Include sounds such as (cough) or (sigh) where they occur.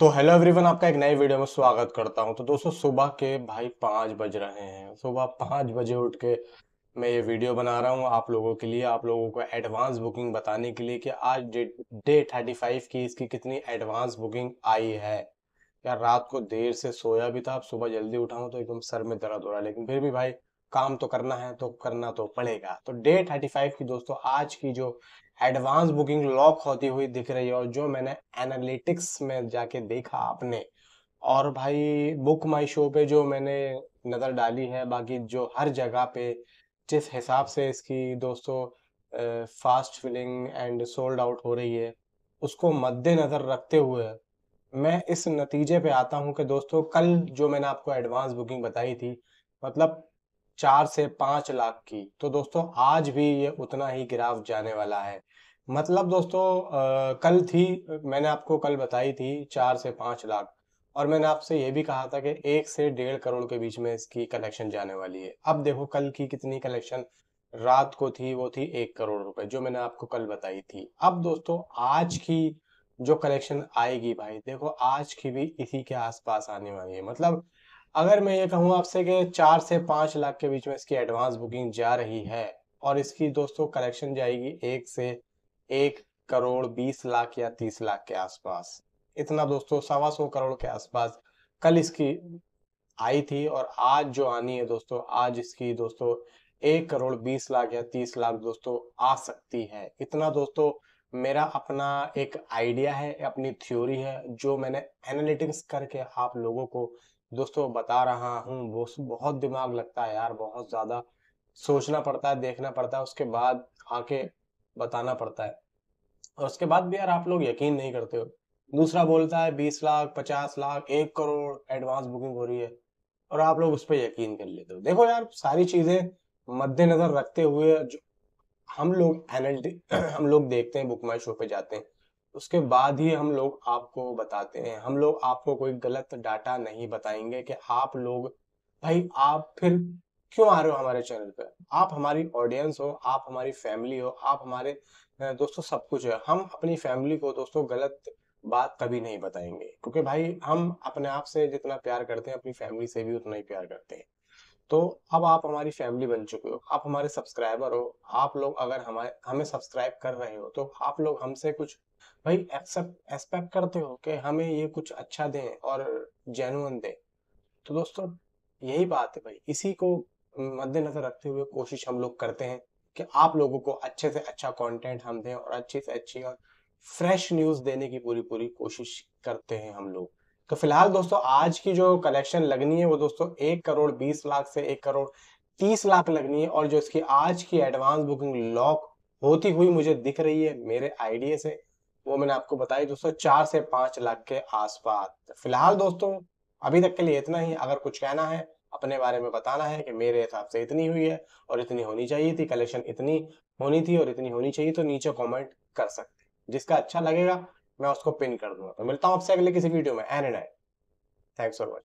तो hello everyone आपका एक नई वीडियो में स्वागत करता हूं तो दोस्तों सुबह के भाई पाँच बज रहे हैं सुबह पाँच बजे उठ के मैं ये वीडियो बना रहा हूं आप लोगों के लिए आप लोगों को एडवांस बुकिंग बताने के लिए कि आज डे डे थर्टी फाइव की इसकी कितनी एडवांस बुकिंग आई है यार रात को देर से सोया भी था अब सुबह जल्दी उठाऊँ तो एकदम सर में दर्द हो रहा है लेकिन फिर भी भाई काम तो करना है तो करना तो पड़ेगा तो डे फाइव की दोस्तों आज की जो एडवांस बुकिंग लॉक होती हुई दिख रही है और जो मैंने एनालिटिक्स में जाके देखा आपने और भाई बुक माई शो पे जो मैंने नज़र डाली है बाकी जो हर जगह पे जिस हिसाब से इसकी दोस्तों fast filling and sold out हो रही है उसको मद्देनज़र रखते हुए मैं इस नतीजे पे आता हूँ कि दोस्तों कल जो मैंने आपको एडवांस बुकिंग बताई थी मतलब चार से पांच लाख की तो दोस्तों आज भी ये उतना ही गिराव जाने वाला है मतलब दोस्तों आ, कल थी मैंने आपको कल बताई थी चार से पांच लाख और मैंने आपसे ये भी कहा था कि एक से डेढ़ करोड़ के बीच में इसकी कलेक्शन जाने वाली है अब देखो कल की कितनी कलेक्शन रात को थी वो थी एक करोड़ रुपए जो मैंने आपको कल बताई थी अब दोस्तों आज की जो कलेक्शन आएगी भाई देखो आज की भी इसी के आसपास आने वाली है मतलब अगर मैं ये कहूँ आपसे कि चार से पाँच लाख के बीच में इसकी एडवांस बुकिंग जा रही है और इसकी दोस्तों कलेक्शन जाएगी एक से एक करोड़ बीस लाख या तीस लाख के आसपास इतना दोस्तों सवा सौ करोड़ के आसपास कल इसकी आई थी और आज जो आनी है दोस्तों आज इसकी दोस्तों एक करोड़ बीस लाख या तीस लाख दोस्तों आ सकती है इतना दोस्तों मेरा अपना एक आइडिया है अपनी थ्योरी है जो मैंने एनालिटिक्स करके आप लोगों को दोस्तों बता रहा हूँ बहुत दिमाग लगता है यार बहुत ज़्यादा सोचना पड़ता है देखना पड़ता है उसके बाद आके बताना पड़ता है और उसके बाद भी यार आप लोग यकीन नहीं करते हो दूसरा बोलता है बीस लाख पचास लाख एक करोड़ एडवांस बुकिंग हो रही है और आप लोग उस पर यकीन कर लेते हो देखो यार सारी चीज़ें मद्देनजर रखते हुए जो हम लोग एनल (clears throat) हम लोग देखते हैं बुक माई शो पे जाते हैं उसके बाद ही हम लोग आपको बताते हैं हम लोग आपको कोई गलत डाटा नहीं बताएंगे कि आप लोग भाई आप फिर क्यों आ रहे हो हमारे चैनल पर आप हमारी ऑडियंस हो आप हमारी फैमिली हो आप हमारे दोस्तों सब कुछ है हम अपनी फैमिली को दोस्तों गलत बात कभी नहीं बताएंगे क्योंकि भाई हम अपने आप से जितना प्यार करते हैं अपनी फैमिली से भी उतना ही प्यार करते हैं तो अब आप हमारी फैमिली बन चुके हो आप हमारे सब्सक्राइबर हो आप लोग अगर हमारे हमें सब्सक्राइब कर रहे हो तो आप लोग हमसे कुछ भाई एक्सेप्ट एक्सपेक्ट करते हो कि हमें ये कुछ अच्छा दें और जेनुअन दें तो दोस्तों यही बात है भाई इसी को मद्देनजर रखते हुए कोशिश हम लोग करते हैं कि आप लोगों को अच्छे से अच्छा कंटेंट हम दें और अच्छे से अच्छी और फ्रेश न्यूज़ देने की पूरी पूरी कोशिश करते हैं हम लोग तो फिलहाल दोस्तों आज की जो कलेक्शन लगनी है वो दोस्तों एक करोड़ बीस लाख से एक करोड़ तीस लाख लगनी है और जो इसकी आज की एडवांस बुकिंग लॉक होती हुई मुझे दिख रही है मेरे आइडिया से वो मैंने आपको बताई दोस्तों चार से पांच लाख के आसपास फिलहाल दोस्तों अभी तक के लिए इतना ही अगर कुछ कहना है अपने बारे में बताना है कि मेरे हिसाब से इतनी हुई है और इतनी होनी चाहिए थी कलेक्शन इतनी होनी थी और इतनी होनी चाहिए तो नीचे कमेंट कर सकते जिसका अच्छा लगेगा मैं उसको पिन कर दूंगा तो मिलता हूँ आपसे अगले किसी वीडियो में एन and I thanks for watching